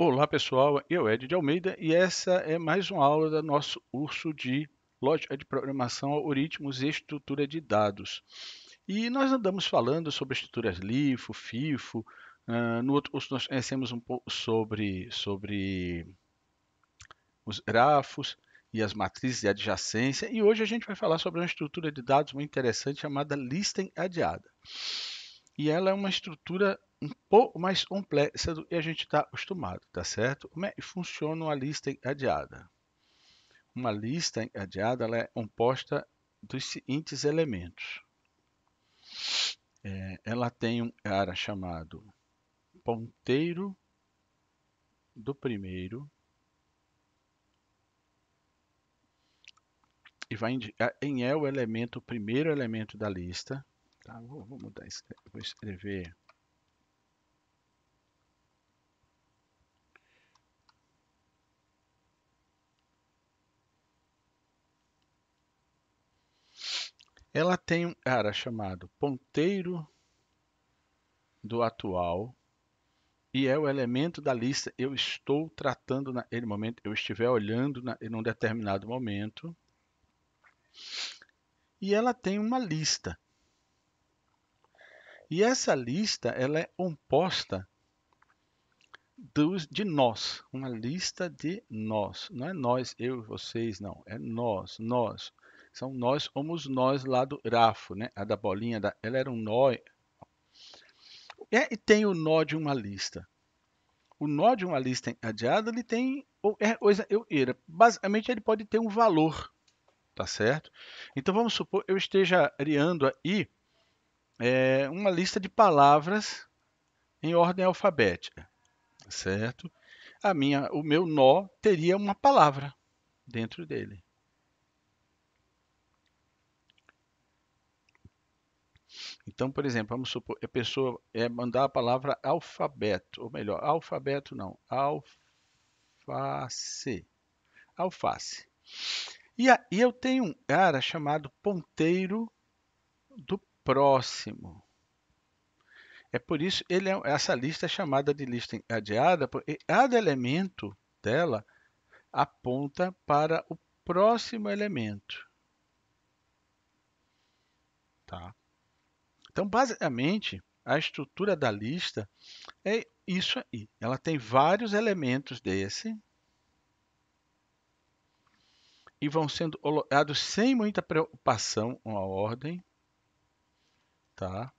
Olá pessoal, eu Ed de Almeida e essa é mais uma aula do nosso curso de Lógica de Programação, Algoritmos e Estrutura de Dados. E nós andamos falando sobre estruturas LIFO, FIFO, uh, no outro curso nós conhecemos um pouco sobre, sobre os grafos e as matrizes de adjacência e hoje a gente vai falar sobre uma estrutura de dados muito interessante chamada Lista Encadeada. E ela é uma estrutura um pouco mais complexa do que a gente está acostumado, tá certo? Como é que funciona uma lista encadeada? Uma lista encadeada ela é composta dos seguintes elementos. É, ela tem um cara chamado ponteiro do primeiro e vai indicar quem é o elemento, o primeiro elemento da lista. Tá, vou, vou mudar, vou escrever Ela tem um cara chamado Ponteiro do Atual e é o elemento da lista eu estou tratando naquele momento, eu estiver olhando na, em um determinado momento. E ela tem uma lista. E essa lista ela é composta dos, de nós, uma lista de nós. Não é nós, eu, vocês, não. É nós, nós são nós, somos nós lá do grafo, né? A da bolinha, da, ela era um nó. É, e tem o nó de uma lista. O nó de uma lista adiada, ele tem ou é coisa eu era. Basicamente, ele pode ter um valor, tá certo? Então vamos supor eu esteja criando aí é, uma lista de palavras em ordem alfabética, tá certo? A minha, o meu nó teria uma palavra dentro dele. Então, por exemplo, vamos supor, a pessoa é mandar a palavra alfabeto, ou melhor, alfabeto não, alface. Alface. E, a, e eu tenho um cara chamado ponteiro do próximo. É por isso ele é, essa lista é chamada de lista adiada, porque cada elemento dela aponta para o próximo elemento. Tá? Então, basicamente, a estrutura da lista é isso aí. Ela tem vários elementos desse e vão sendo colocados sem muita preocupação com a ordem, tá?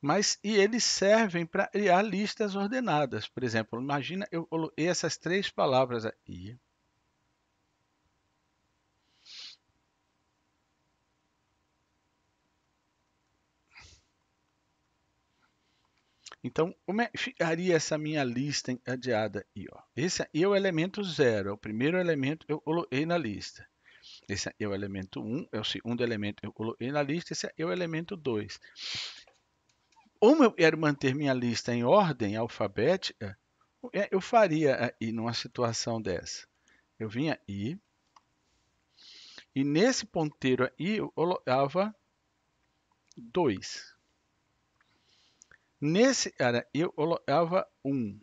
Mas e eles servem para criar listas ordenadas. Por exemplo, imagina eu coloquei essas três palavras aqui. Então, como é, ficaria essa minha lista adiada aí? Ó? Esse é o elemento 0, é o primeiro elemento que eu coloquei na lista. Esse é o elemento 1, um, é o segundo elemento que eu coloquei na lista, esse é o elemento 2. Como eu quero manter minha lista em ordem alfabética, é eu faria aí numa situação dessa. Eu vinha aí, e nesse ponteiro aí eu colocava 2. Nesse era eu colocava 1. Um.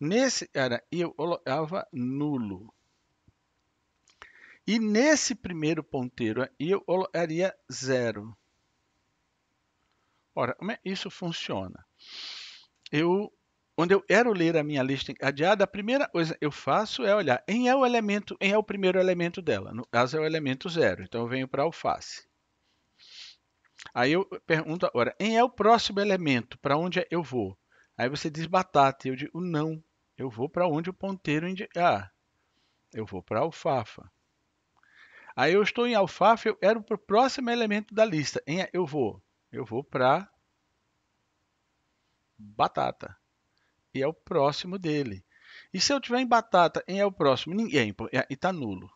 Nesse era eu colocava nulo. E nesse primeiro ponteiro eu colocaria 0. Ora, como é isso funciona? Eu, quando eu quero ler a minha lista encadeada, a primeira coisa que eu faço é olhar em é o elemento, em é o primeiro elemento dela. No caso é o elemento 0. Então eu venho para alface. Aí eu pergunto agora, quem é o próximo elemento? Para onde é eu vou? Aí você diz batata. E eu digo, não, eu vou para onde o ponteiro indicar. Ah, eu vou para alfafa. Aí eu estou em alfafa, eu era para o próximo elemento da lista. Em é, eu vou? Eu vou para batata. E é o próximo dele. E se eu tiver em batata, em é o próximo? Ninguém. E está nulo.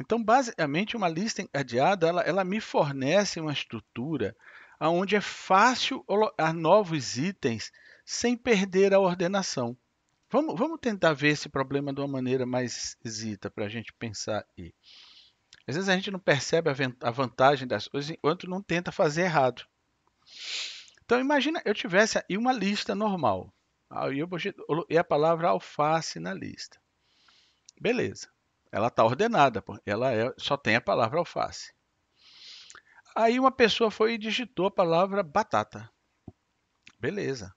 Então, basicamente, uma lista adiada ela, ela me fornece uma estrutura onde é fácil colocar novos itens sem perder a ordenação. Vamos, vamos tentar ver esse problema de uma maneira mais esquisita para a gente pensar aí. Às vezes a gente não percebe a vantagem das coisas enquanto não tenta fazer errado. Então imagina eu tivesse aí uma lista normal. e a palavra alface na lista. Beleza. Ela está ordenada, ela é, só tem a palavra alface. Aí uma pessoa foi e digitou a palavra batata. Beleza.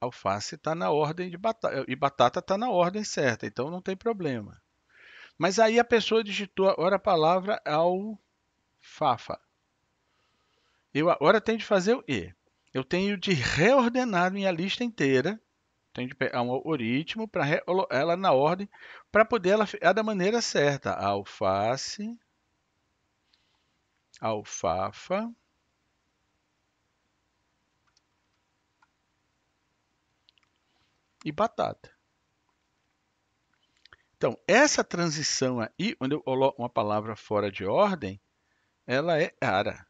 Alface está na ordem de batata e batata está na ordem certa, então não tem problema. Mas aí a pessoa digitou agora a palavra alfafa. Eu agora tenho de fazer o E. Eu tenho de reordenar minha lista inteira tem que pegar um, algoritmo para ela na ordem, para poder ela ficar da maneira certa. Alface, alfafa, e batata. Então, essa transição aí, onde eu coloco uma palavra fora de ordem, ela é rara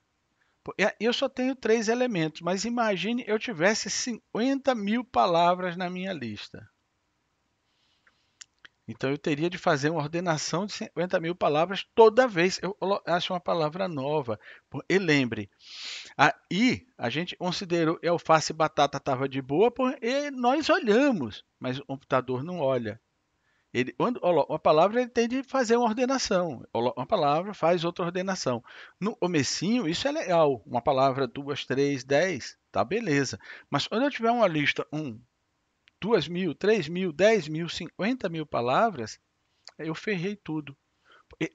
eu só tenho três elementos, mas imagine eu tivesse 50 mil palavras na minha lista. Então eu teria de fazer uma ordenação de 50 mil palavras toda vez eu acho uma palavra nova. E lembre, aí a gente considerou alface é e batata estava de boa, e nós olhamos, mas o computador não olha. Ele, uma palavra ele tem de fazer uma ordenação, uma palavra faz outra ordenação. No comecinho, isso é legal, uma palavra, duas, três, dez, tá beleza. Mas quando eu tiver uma lista, um, duas mil, três mil, dez mil, cinquenta mil palavras, eu ferrei tudo.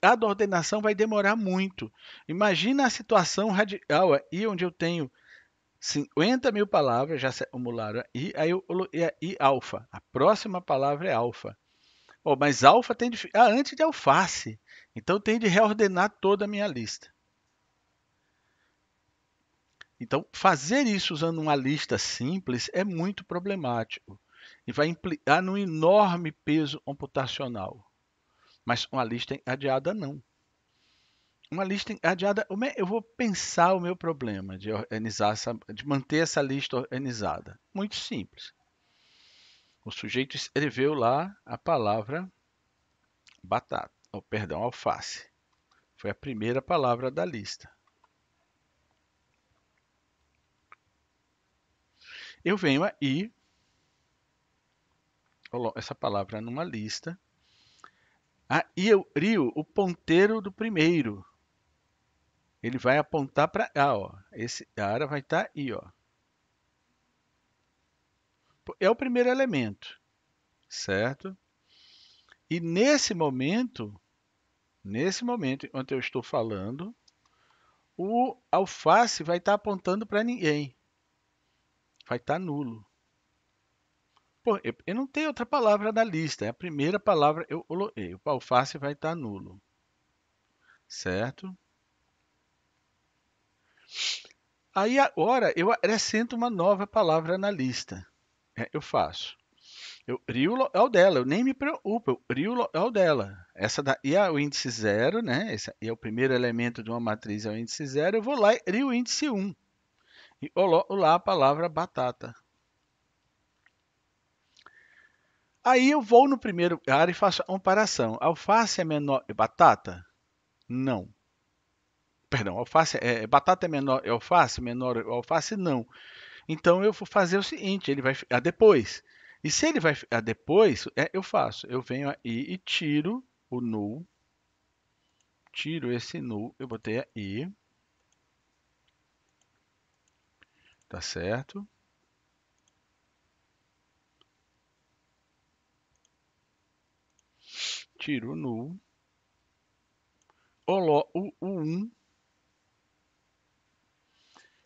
A da ordenação vai demorar muito. Imagina a situação radical aí onde eu tenho 50 mil palavras, já se acumularam, e aí eu coloquei aí alfa. A próxima palavra é alfa. Oh, mas alfa tem de, ah, antes de alface. Então tem de reordenar toda a minha lista. Então, fazer isso usando uma lista simples é muito problemático e vai implicar num enorme peso computacional. Mas uma lista adiada não. Uma lista adiada, eu vou pensar o meu problema de organizar essa, de manter essa lista organizada. Muito simples. O sujeito escreveu lá a palavra batata, oh, perdão, alface. Foi a primeira palavra da lista. Eu venho aí, essa palavra numa lista. Aí eu crio o ponteiro do primeiro. Ele vai apontar para A, ah, ó. Esse cara vai estar tá aí, ó é o primeiro elemento, certo? E nesse momento, nesse momento onde eu estou falando, o alface vai estar apontando para ninguém. Vai estar nulo. Pô, eu, eu, não tenho outra palavra na lista. É a primeira palavra eu coloquei. O alface vai estar nulo. Certo? Aí agora eu acrescento uma nova palavra na lista. É, eu faço. Eu, Rio é o dela, eu nem me preocupo. Rio é o dela. Essa daí é o índice zero, né? Esse é o primeiro elemento de uma matriz, é o índice zero. Eu vou lá e Rio índice 1. E coloco lá a palavra batata. Aí eu vou no primeiro área e faço a comparação. Alface é menor e batata? Não. Perdão, alface é, é batata é menor e é alface? Menor e alface? Não. Então eu vou fazer o seguinte, ele vai ficar depois. E se ele vai ficar depois, é, eu faço. Eu venho aí e tiro o null. Tiro esse null, eu botei aí. Tá certo? Tiro o null. Oló, o, o 1.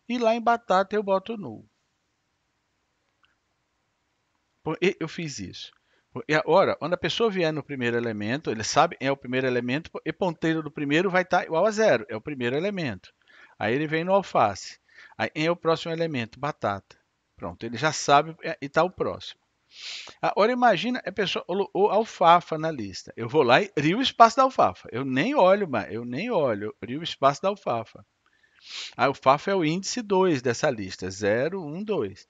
E lá em batata eu boto null eu fiz isso. E agora, quando a pessoa vier no primeiro elemento, ele sabe é o primeiro elemento, e ponteiro do primeiro vai estar tá igual a zero, é o primeiro elemento. Aí ele vem no alface. Aí é o próximo elemento, batata. Pronto, ele já sabe é, e está o próximo. Agora imagina a pessoa o alfafa na lista. Eu vou lá e rio o espaço da alfafa. Eu nem olho, mas eu nem olho, rio o espaço da alfafa. A ah, alfafa é o índice 2 dessa lista, 0, 1, 2.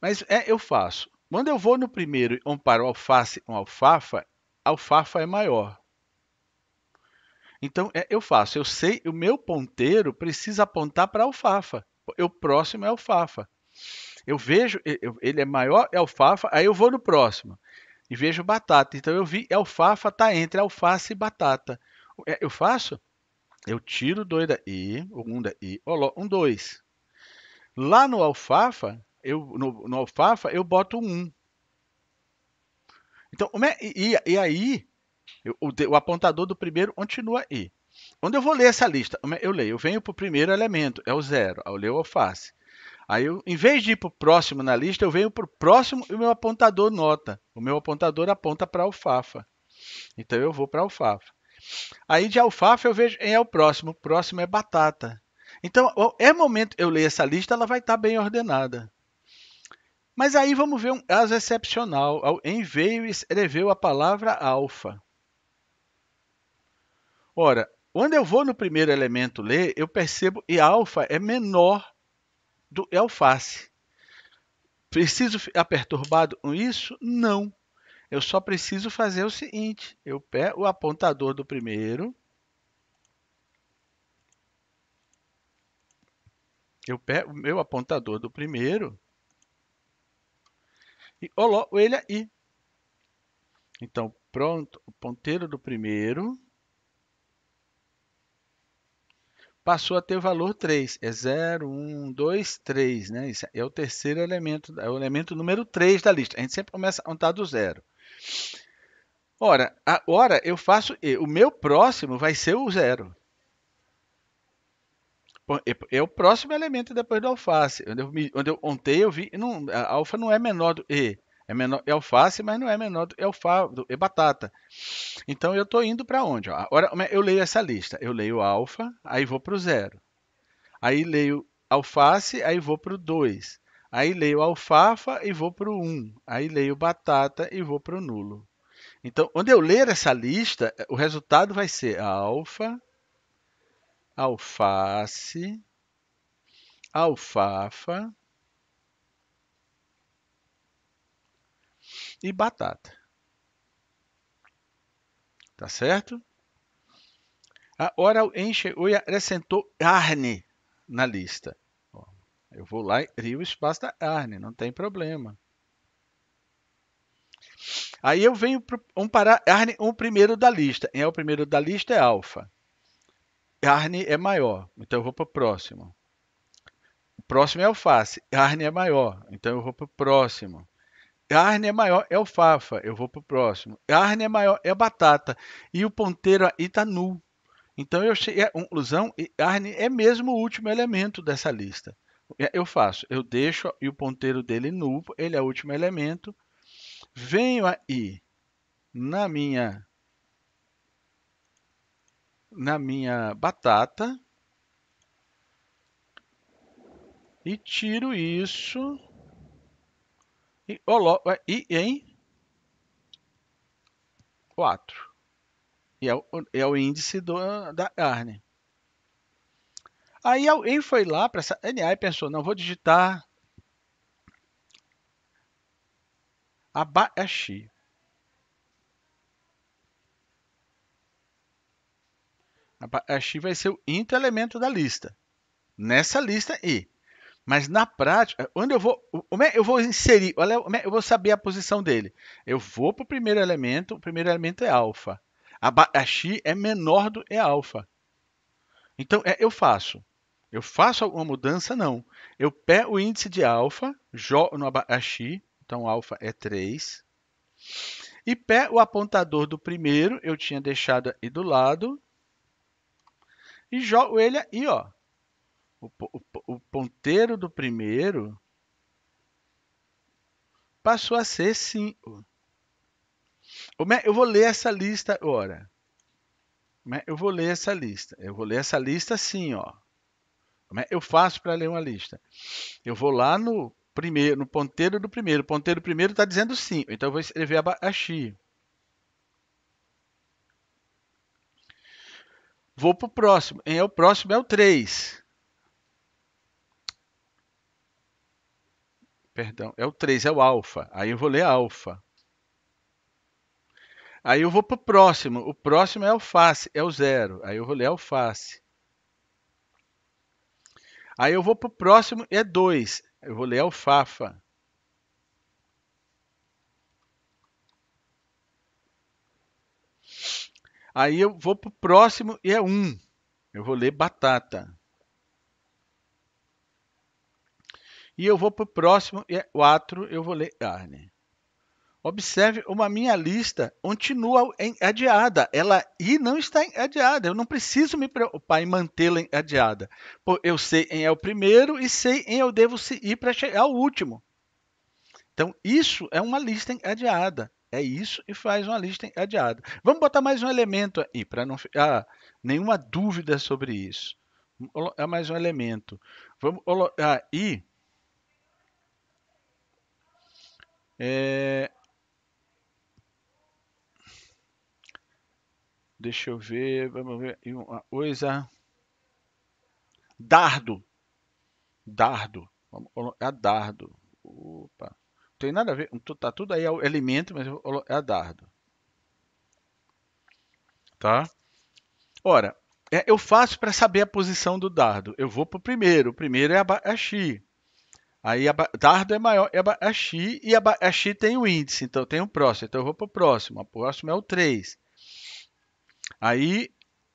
Mas é, eu faço quando eu vou no primeiro e comparo alface com alfafa, alfafa é maior. Então, é, eu faço, eu sei, o meu ponteiro precisa apontar para alfafa. O próximo é alfafa. Eu vejo, ele é maior, é alfafa, aí eu vou no próximo e vejo batata. Então, eu vi é alfafa está entre alface e batata. É, eu faço, eu tiro dois daí, um daí, um dois. Lá no alfafa, eu, no, no alfafa, eu boto um. Então, e, e aí, o, o, apontador do primeiro continua aí. Onde eu vou ler essa lista? Eu leio, eu venho para o primeiro elemento, é o zero, eu leio o alface. Aí, eu, em vez de ir para o próximo na lista, eu venho para o próximo e o meu apontador nota. O meu apontador aponta para alfafa. Então, eu vou para alfafa. Aí, de alfafa, eu vejo é o próximo. O próximo é batata. Então, é momento eu ler essa lista, ela vai estar tá bem ordenada. Mas aí vamos ver um caso excepcional. Em veio e escreveu a palavra alfa. Ora, quando eu vou no primeiro elemento ler, eu percebo que alfa é menor do que alface. Preciso ficar tá perturbado com isso? Não. Eu só preciso fazer o seguinte: eu pego o apontador do primeiro. Eu pego o meu apontador do primeiro e Oló, ele aí. Então, pronto, o ponteiro do primeiro passou a ter o valor 3. É 0, 1, 2, 3. Né? Isso é o terceiro elemento, é o elemento número 3 da lista. A gente sempre começa a contar do zero. Ora, agora eu faço E. O meu próximo vai ser o zero é o próximo elemento depois do alface. Onde eu, onde eu, ontem eu vi. Não, a alfa não é menor do E. É, menor, é alface, mas não é menor do, é alfa, do é batata. Então eu estou indo para onde? Ó. Agora eu leio essa lista. Eu leio alfa, aí vou para o zero. Aí leio alface, aí vou para o dois. Aí leio alfafa e vou para o um. Aí leio batata e vou para o nulo. Então, onde eu ler essa lista, o resultado vai ser alfa, alface, alfafa e batata. Tá certo? A Oral enche, e acrescentou carne na lista. Eu vou lá e crio o espaço da carne, não tem problema. Aí eu venho para um com o primeiro da lista. é o primeiro da lista é alfa. Arne é maior, então eu vou para o próximo. Próximo é alface. Arne é maior, então eu vou para o próximo. Arne é maior, é alfafa, eu vou para o próximo. Arne é maior, é batata. E o ponteiro aí está nu. Então eu cheguei é, à conclusão, Arne é mesmo o último elemento dessa lista. É, eu faço, eu deixo e o ponteiro dele nu, ele é o último elemento. Venho aí na minha na minha batata e tiro isso e, olo, e em 4. E é o, é o índice do, da carne. Aí alguém foi lá para essa NA e pensou, não, vou digitar abaixo. A X vai ser o elemento da lista. Nessa lista E. Mas na prática, onde eu vou, eu vou inserir, olha, eu vou saber a posição dele. Eu vou para o primeiro elemento, o primeiro elemento é alfa. A, a x é menor do que é alfa. Então, é, eu faço. Eu faço alguma mudança? Não. Eu pego o índice de alfa, jogo no abacaxi, então alfa é 3. E pego o apontador do primeiro, eu tinha deixado aí do lado, e jogo ele aí, ó. O, o, o ponteiro do primeiro passou a ser 5. Eu vou ler essa lista agora. Eu vou ler essa lista. Eu vou ler essa lista assim, ó. Como é que eu faço para ler uma lista? Eu vou lá no primeiro, no ponteiro do primeiro. O ponteiro do primeiro está dizendo 5. Então eu vou escrever x Vou para o próximo. É, o próximo é o 3. Perdão, é o 3, é o alfa. Aí eu vou ler alfa. Aí eu vou para o próximo. O próximo é alface, é o 0. Aí eu vou ler alface. Aí eu vou para o próximo, é 2. Eu vou ler alfafa. Aí eu vou para o próximo e é 1. Eu vou ler batata. E eu vou para o próximo e é 4. Eu vou ler carne. Observe uma minha lista continua em adiada. Ela e não está adiada. Eu não preciso me preocupar em mantê-la adiada. Eu sei em é o primeiro e sei em eu devo ir para chegar ao último. Então, isso é uma lista em adiada. É isso e faz uma lista adiada. Vamos botar mais um elemento aí, para não ficar ah, nenhuma dúvida sobre isso. É mais um elemento. Vamos aí. Ah, é... Deixa eu ver. Vamos ver uma coisa. Dardo. Dardo. Vamos colocar é dardo. Opa tem nada a ver, tá tudo aí é elemento, mas é a dardo. Tá? Ora, é, eu faço para saber a posição do dardo. Eu vou para o primeiro. O primeiro é a abacaxi. É aí a dardo é maior, é a abacaxi. É e a abacaxi tem o índice, então tem o próximo. Então eu vou para o próximo. O próximo é o 3. Aí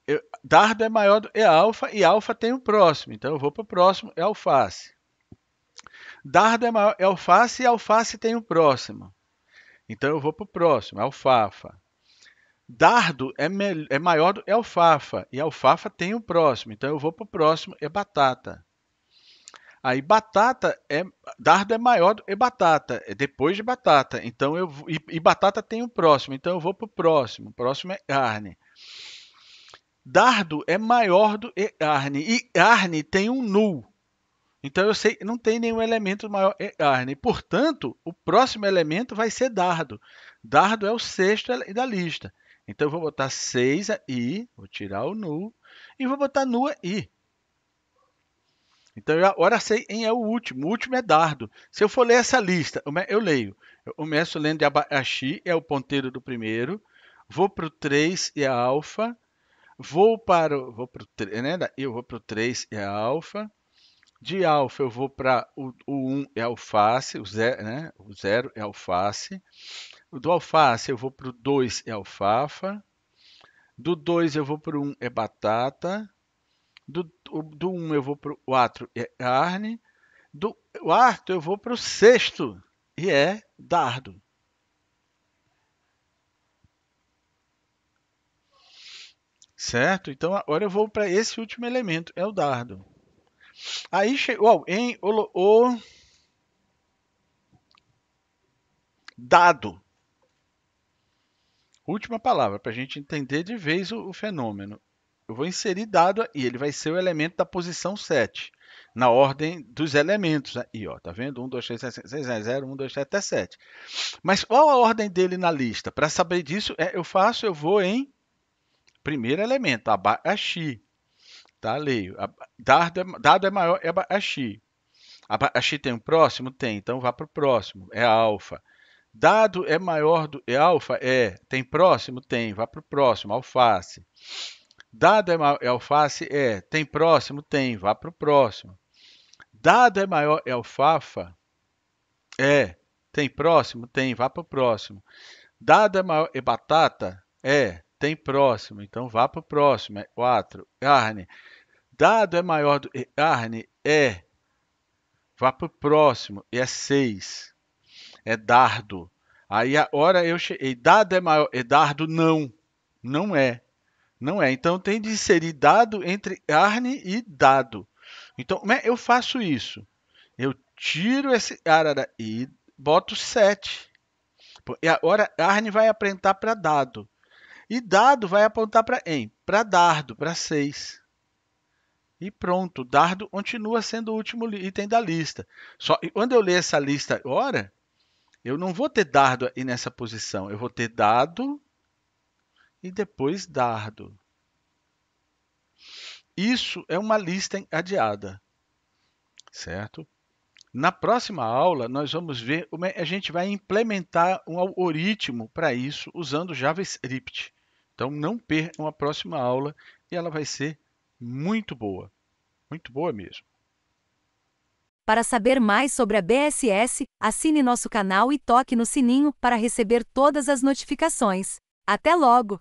eu, dardo é maior do, é alfa e alfa tem o próximo. Então eu vou para o próximo, é alface. Dardo é, maior, é alface e alface tem o próximo. Então eu vou para o próximo, alfafa. Dardo é, me, é maior do que é alfafa e alfafa tem o próximo. Então eu vou para o próximo, é batata. Aí batata é dardo é maior do que é batata, é depois de batata. Então eu e, e batata tem o próximo, então eu vou para o próximo. próximo é carne. Dardo é maior do que é carne e carne tem um nu. Então eu sei, não tem nenhum elemento maior é, Arne. Portanto, o próximo elemento vai ser dardo. Dardo é o sexto da lista. Então eu vou botar 6 i, vou tirar o nu e vou botar nua i. Então eu agora sei quem é o último. O último é dardo. Se eu for ler essa lista, eu leio. Eu começo lendo de abaxi, é o ponteiro do primeiro. Vou para o 3 e é alfa. Vou para o. Vou pro, né? Eu vou para o 3 e é alfa. De alfa eu vou para o, o 1 é alface, o 0, né? o 0 é alface. Do alface eu vou para o 2 é alfafa. Do 2 eu vou para o 1 é batata. Do, do 1 eu vou para o 4 é carne. Do 4 eu vou para o 6 e é dardo. Certo? Então agora eu vou para esse último elemento, é o dardo. Aí chegou em o, o dado. Última palavra para a gente entender de vez o, o fenômeno. Eu vou inserir dado e ele vai ser o elemento da posição 7, na ordem dos elementos. Aí, ó, tá vendo? 1, 2, 3, 6, 6, 6 0, 1, 2, 3, até 7. Mas qual a ordem dele na lista? Para saber disso, é, eu faço, eu vou em primeiro elemento, abacaxi. Tá alheio. dado, é, dado é maior, é Abaxi. É Abaxi tem um próximo? Tem, então vá para o próximo, é alfa. Dado é maior do. É alfa? É. Tem próximo? Tem, vá para o próximo, alface. Dado é, maior, é alface? É. Tem próximo? Tem, vá para o próximo. Dado é maior, é alfafa? É. Tem próximo? Tem, vá para o próximo. Dado é maior, é batata? É. Tem próximo, então vá para o próximo. É quatro Carne. Dado é maior do que carne? É. Vá para o próximo. É 6. É dardo. Aí a hora eu cheguei. Dado é maior. É dardo? Não. Não é. Não é. Então tem de inserir dado entre carne e dado. Então, né, eu faço isso. Eu tiro esse cara e boto 7. E agora carne vai apontar para dado. E dado vai apontar para em, para dardo, para 6. E pronto, dardo continua sendo o último item da lista. Só quando eu ler essa lista agora, eu não vou ter dardo aí nessa posição. Eu vou ter dado e depois dardo. Isso é uma lista adiada, certo? Na próxima aula, nós vamos ver como é, a gente vai implementar um algoritmo para isso usando JavaScript. Então, não perca uma próxima aula e ela vai ser muito boa. Muito boa mesmo. Para saber mais sobre a BSS, assine nosso canal e toque no sininho para receber todas as notificações. Até logo!